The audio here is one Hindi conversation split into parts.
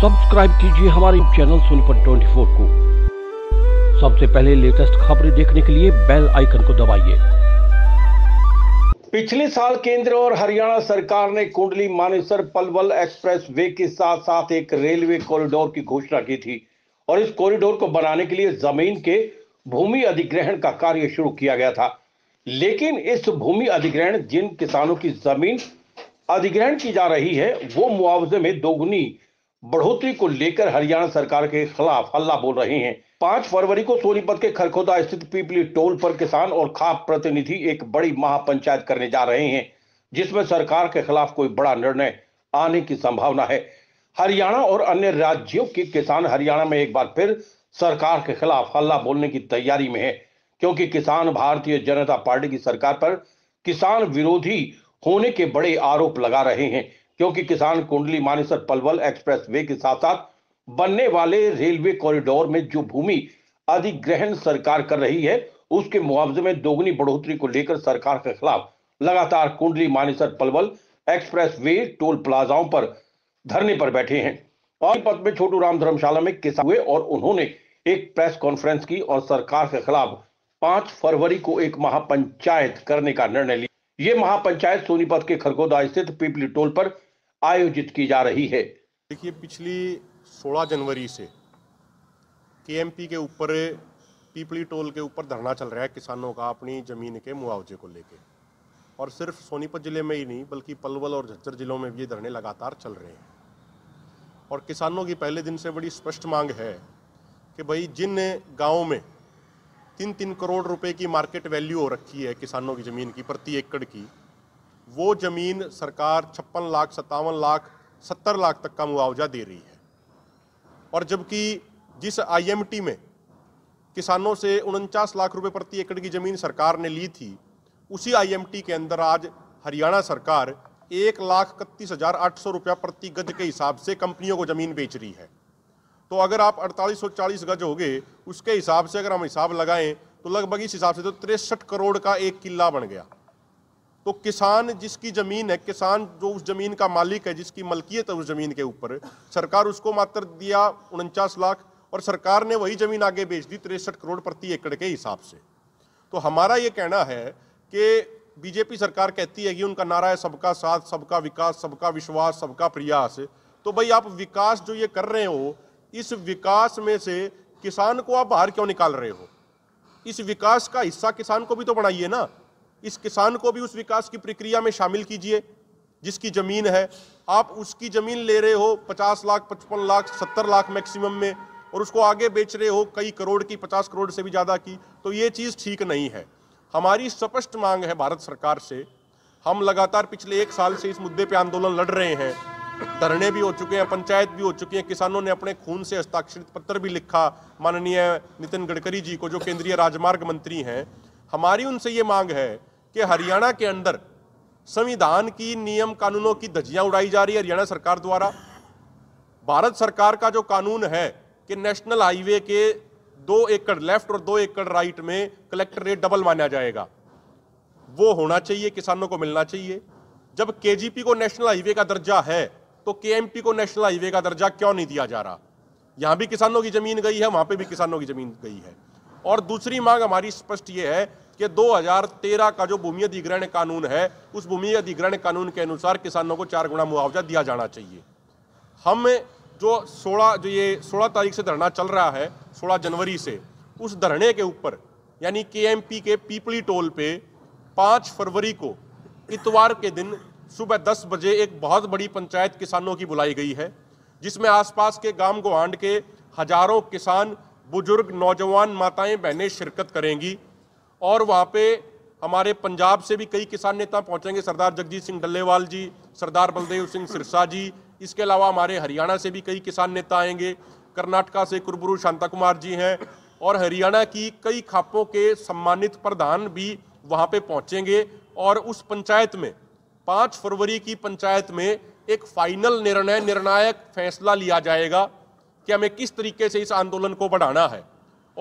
सब्सक्राइब कीजिए हमारे चैनल सोनीपत 24 को सबसे पहले लेटेस्ट खबरें देखने के लिए बेल आइकन को दबाइए पिछले साल केंद्र और हरियाणा सरकार ने कुंडली मानेसर पलवल एक्सप्रेस वे के साथ साथ एक रेलवे कॉरिडोर की घोषणा की थी और इस कॉरिडोर को बनाने के लिए जमीन के भूमि अधिग्रहण का कार्य शुरू किया गया था लेकिन इस भूमि अधिग्रहण जिन किसानों की जमीन अधिग्रहण की जा रही है वो मुआवजे में दोगुनी बढ़ोतरी को लेकर हरियाणा सरकार के खिलाफ हल्ला बोल रहे हैं पांच फरवरी को सोनीपत के खरखोदा स्थित पीपली टोल पर किसान और खाप प्रतिनिधि एक बड़ी महापंचायत करने जा रहे हैं जिसमें सरकार के खिलाफ कोई बड़ा निर्णय आने की संभावना है हरियाणा और अन्य राज्यों के किसान हरियाणा में एक बार फिर सरकार के खिलाफ हल्ला बोलने की तैयारी में है क्योंकि किसान भारतीय जनता पार्टी की सरकार पर किसान विरोधी होने के बड़े आरोप लगा रहे हैं क्योंकि किसान कुंडली मानेसर पलवल एक्सप्रेस वे के साथ साथ बनने वाले रेलवे कॉरिडोर में जो भूमि अधिग्रहण सरकार कर रही है उसके मुआवजे में दोगुनी बढ़ोतरी को लेकर सरकार के खिलाफ लगातार Kundli Manesar Palwal expressway toll प्लाजाओं पर धरने पर बैठे हैं और पद में छोटू राम धर्मशाला में किसान हुए और उन्होंने एक प्रेस कॉन्फ्रेंस की और सरकार के खिलाफ पांच फरवरी को एक महापंचायत करने का निर्णय लिया ये महापंचायत सोनीपत के खरगोदा स्थित पीपली टोल पर आयोजित की जा रही है देखिए पिछली 16 जनवरी से केएमपी के ऊपर पीपली टोल के ऊपर धरना चल रहा है किसानों का अपनी ज़मीन के मुआवजे को लेकर और सिर्फ सोनीपत ज़िले में ही नहीं बल्कि पलवल और झज्जर ज़िलों में भी ये धरने लगातार चल रहे हैं और किसानों की पहले दिन से बड़ी स्पष्ट मांग है कि भाई जिन गाँव में तीन तीन करोड़ रुपए की मार्केट वैल्यू हो रखी है किसानों की ज़मीन की प्रति एकड़ की वो ज़मीन सरकार छप्पन लाख सत्तावन लाख सत्तर लाख तक का मुआवजा दे रही है और जबकि जिस आईएमटी में किसानों से उनचास लाख रुपए प्रति एकड़ की ज़मीन सरकार ने ली थी उसी आईएमटी के अंदर आज हरियाणा सरकार एक लाख इकतीस हज़ार आठ सौ रुपया प्रति गज के हिसाब से कंपनियों को ज़मीन बेच रही है तो अगर आप अड़तालीस सौ चालीस गज हो गए उसके हिसाब से अगर हम हिसाब लगाएं तो लगभग इस हिसाब से तो तिरसठ करोड़ का एक किला बन गया तो किसान जिसकी ज़मीन है किसान जो उस ज़मीन का मालिक है जिसकी मलकियत है उस ज़मीन के ऊपर सरकार उसको मात्र दिया उनचास लाख और सरकार ने वही ज़मीन आगे बेच दी तिरसठ करोड़ प्रति एकड़ के हिसाब से तो हमारा ये कहना है कि बीजेपी सरकार कहती है कि उनका नारा है सबका साथ सबका विकास सबका विश्वास सबका प्रयास तो भाई आप विकास जो ये कर रहे हो इस विकास में से किसान को आप बाहर क्यों निकाल रहे हो इस विकास का हिस्सा किसान को भी तो बढ़ाइए ना इस किसान को भी उस विकास की प्रक्रिया में शामिल कीजिए जिसकी ज़मीन है आप उसकी ज़मीन ले रहे हो पचास लाख पचपन लाख सत्तर लाख मैक्सिमम में और उसको आगे बेच रहे हो कई करोड़ की पचास करोड़ से भी ज़्यादा की तो ये चीज़ ठीक नहीं है हमारी स्पष्ट मांग है भारत सरकार से हम लगातार पिछले एक साल से इस मुद्दे पे आंदोलन लड़ रहे हैं धरने भी हो चुके हैं पंचायत भी हो चुकी है किसानों ने अपने खून से हस्ताक्षरित पत्र भी लिखा माननीय नितिन गडकरी जी को जो केंद्रीय राजमार्ग मंत्री हैं हमारी उनसे ये मांग है कि हरियाणा के अंदर संविधान की नियम कानूनों की धज्जियां उड़ाई जा रही है हरियाणा सरकार द्वारा भारत सरकार का जो कानून है कि नेशनल हाईवे के दो एकड़ लेफ्ट और दो एकड़ राइट में कलेक्टर रेट डबल माना जाएगा वो होना चाहिए किसानों को मिलना चाहिए जब केजीपी को नेशनल हाईवे का दर्जा है तो केएमपी को नेशनल हाईवे का दर्जा क्यों नहीं दिया जा रहा यहां भी किसानों की जमीन गई है वहां पे भी किसानों की जमीन गई है और दूसरी मांग हमारी स्पष्ट ये है कि 2013 का जो भूमि अधिग्रहण कानून है उस भूमि अधिग्रहण कानून के अनुसार किसानों को चार गुना मुआवजा दिया जाना चाहिए हम जो 16 जो ये 16 तारीख से धरना चल रहा है 16 जनवरी से उस धरने के ऊपर यानी के के पीपली टोल पे 5 फरवरी को इतवार के दिन सुबह 10 बजे एक बहुत बड़ी पंचायत किसानों की बुलाई गई है जिसमें आसपास के गांव गोहांड के हजारों किसान बुजुर्ग नौजवान माताएं बहनें शिरकत करेंगी और वहाँ पे हमारे पंजाब से भी कई किसान नेता पहुँचेंगे सरदार जगजीत सिंह डल्लेवाल जी सरदार बलदेव सिंह सिरसा जी इसके अलावा हमारे हरियाणा से भी कई किसान नेता आएंगे कर्नाटका से कुरबुरु शांता कुमार जी हैं और हरियाणा की कई खापों के सम्मानित प्रधान भी वहाँ पे पहुँचेंगे और उस पंचायत में पाँच फरवरी की पंचायत में एक फाइनल निर्णय निर्णायक फैसला लिया जाएगा कि हमें किस तरीके से इस आंदोलन को बढ़ाना है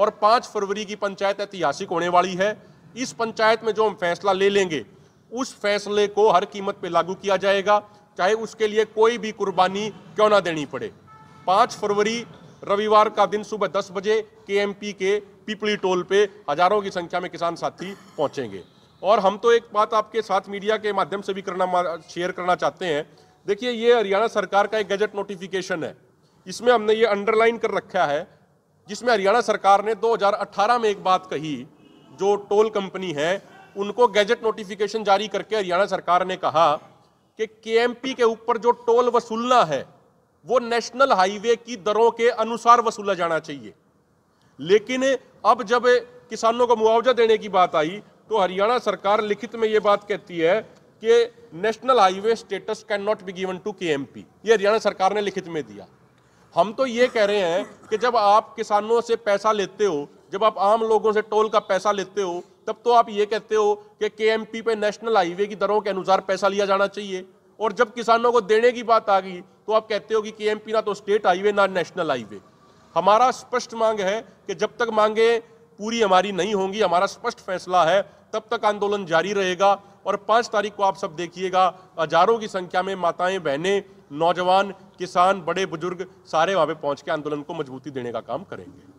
और पाँच फरवरी की पंचायत ऐतिहासिक होने वाली है इस पंचायत में जो हम फैसला ले लेंगे उस फैसले को हर कीमत पर लागू किया जाएगा चाहे उसके लिए कोई भी कुर्बानी क्यों ना देनी पड़े पाँच फरवरी रविवार का दिन सुबह दस बजे के के पिपली टोल पे हजारों की संख्या में किसान साथी पहुंचेंगे और हम तो एक बात आपके साथ मीडिया के माध्यम से भी करना शेयर करना चाहते हैं देखिए ये हरियाणा सरकार का एक गजट नोटिफिकेशन है इसमें हमने ये अंडरलाइन कर रखा है जिसमें हरियाणा सरकार ने 2018 में एक बात कही जो टोल कंपनी है उनको गैजेट नोटिफिकेशन जारी करके हरियाणा सरकार ने कहा कि के के ऊपर जो टोल वसूलना है वो नेशनल हाईवे की दरों के अनुसार वसूला जाना चाहिए लेकिन अब जब किसानों को मुआवजा देने की बात आई तो हरियाणा सरकार लिखित में ये बात कहती है कि national highway status can not be given to के ये हरियाणा सरकार ने लिखित में दिया हम तो ये कह रहे हैं कि जब आप किसानों से पैसा लेते हो जब आप आम लोगों से टोल का पैसा लेते हो तब तो आप ये कहते हो कि के एम पे नेशनल हाईवे की दरों के अनुसार पैसा लिया जाना चाहिए और जब किसानों को देने की बात आ गई तो आप कहते हो कि के ना तो स्टेट हाईवे ना नेशनल हाईवे हमारा स्पष्ट मांग है कि जब तक मांगे पूरी हमारी नहीं होंगी हमारा स्पष्ट फैसला है तब तक आंदोलन जारी रहेगा और पाँच तारीख को आप सब देखिएगा हजारों की संख्या में माताएं बहनें नौजवान किसान बड़े बुजुर्ग सारे वहां पे पहुंच के आंदोलन को मजबूती देने का काम करेंगे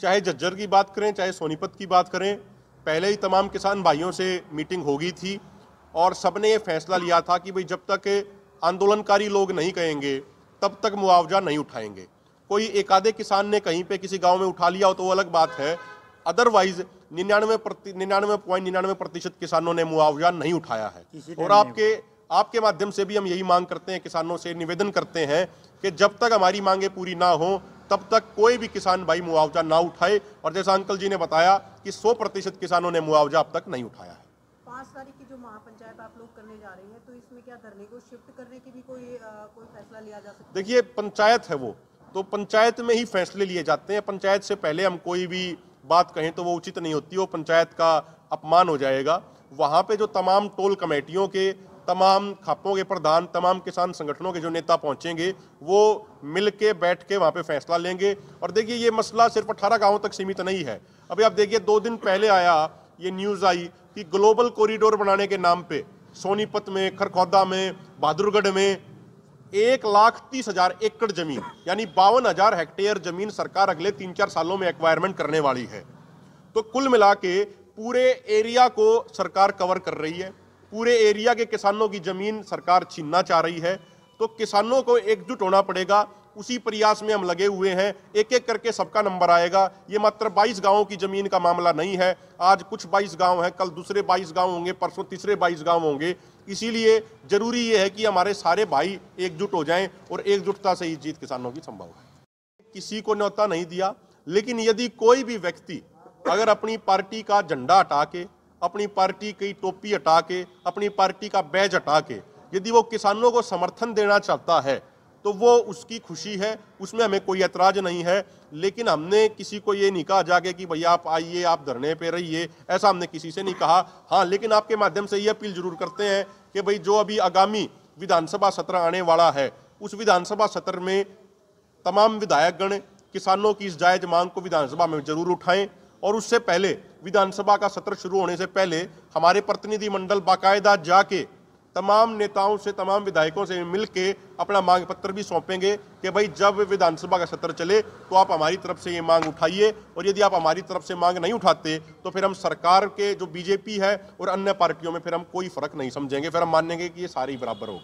चाहे जज्जर की बात करें चाहे सोनीपत की बात करें पहले ही तमाम किसान भाइयों से मीटिंग होगी थी और सबने ये फैसला लिया था कि भाई जब तक आंदोलनकारी लोग नहीं कहेंगे तब तक मुआवजा नहीं उठाएंगे कोई एक आधे किसान ने कहीं पे किसी गांव में उठा लिया हो तो वो अलग बात है अदरवाइज निन्यानवे निन्यानवे पॉइंट निन्यानवे प्रतिशत किसानों ने मुआवजा नहीं उठाया है और आपके आपके माध्यम से भी हम यही मांग करते हैं किसानों से निवेदन करते हैं कि जब तक हमारी मांगे पूरी ना हो तब तक कोई भी किसान भाई मुआवजा ना उठाए और जैसा अंकल जी ने बताया कि 100 प्रतिशत किसानों ने मुआवजा अब तक नहीं उठाया है पाँच तारीख की जो महापंचायत आप लोग करने जा रहे हैं तो इसमें क्या धरने को शिफ्ट करने की भी कोई आ, कोई फैसला लिया जा सकता देखिए पंचायत है वो तो पंचायत में ही फैसले लिए जाते हैं पंचायत से पहले हम कोई भी बात कहें तो वो उचित नहीं होती वो पंचायत का अपमान हो जाएगा वहाँ पे जो तमाम टोल कमेटियों के तमाम खापों के प्रधान तमाम किसान संगठनों के जो नेता पहुँचेंगे वो मिल के बैठ के वहाँ पे फैसला लेंगे और देखिए ये मसला सिर्फ अठारह गाँव तक सीमित नहीं है अभी आप देखिए दो दिन पहले आया ये न्यूज़ आई कि ग्लोबल कॉरिडोर बनाने के नाम पर सोनीपत में खरखौदा में बहादुरगढ़ में एक लाख तीस हजार एकड़ जमीन यानी बावन हजार हेक्टेयर जमीन सरकार अगले तीन चार सालों में एक्वायरमेंट करने वाली है तो कुल मिला के पूरे एरिया को सरकार कवर कर रही है पूरे एरिया के किसानों की जमीन सरकार छीनना चाह रही है तो किसानों को एकजुट होना पड़ेगा उसी प्रयास में हम लगे हुए हैं एक एक करके सबका नंबर आएगा ये मात्र 22 गांवों की ज़मीन का मामला नहीं है आज कुछ 22 गांव हैं कल दूसरे 22 गांव होंगे परसों तीसरे 22 गांव होंगे इसीलिए ज़रूरी ये है कि हमारे सारे भाई एकजुट हो जाएं और एकजुटता से ही जीत किसानों की संभव है किसी को न्यौता नहीं दिया लेकिन यदि कोई भी व्यक्ति अगर अपनी पार्टी का झंडा हटा के अपनी पार्टी की टोपी हटा के अपनी पार्टी का बैज हटा के यदि वो किसानों को समर्थन देना चाहता है तो वो उसकी खुशी है उसमें हमें कोई एतराज़ नहीं है लेकिन हमने किसी को ये नहीं कहा जाके कि भैया आप आइए आप धरने पे रहिए ऐसा हमने किसी से नहीं कहा हाँ लेकिन आपके माध्यम से ये अपील जरूर करते हैं कि भाई जो अभी आगामी विधानसभा सत्र आने वाला है उस विधानसभा सत्र में तमाम विधायकगण किसानों की इस जायज मांग को विधानसभा में जरूर उठाएं और उससे पहले विधानसभा का सत्र शुरू होने से पहले हमारे प्रतिनिधिमंडल बाकायदा जाके तमाम नेताओं से तमाम विधायकों से मिल के अपना मांग पत्र भी सौंपेंगे कि भाई जब विधानसभा का सत्र चले तो आप हमारी तरफ से ये मांग उठाइए और यदि आप हमारी तरफ से मांग नहीं उठाते तो फिर हम सरकार के जो बीजेपी है और अन्य पार्टियों में फिर हम कोई फ़र्क नहीं समझेंगे फिर हम मानेंगे कि ये सारी बराबर हो गई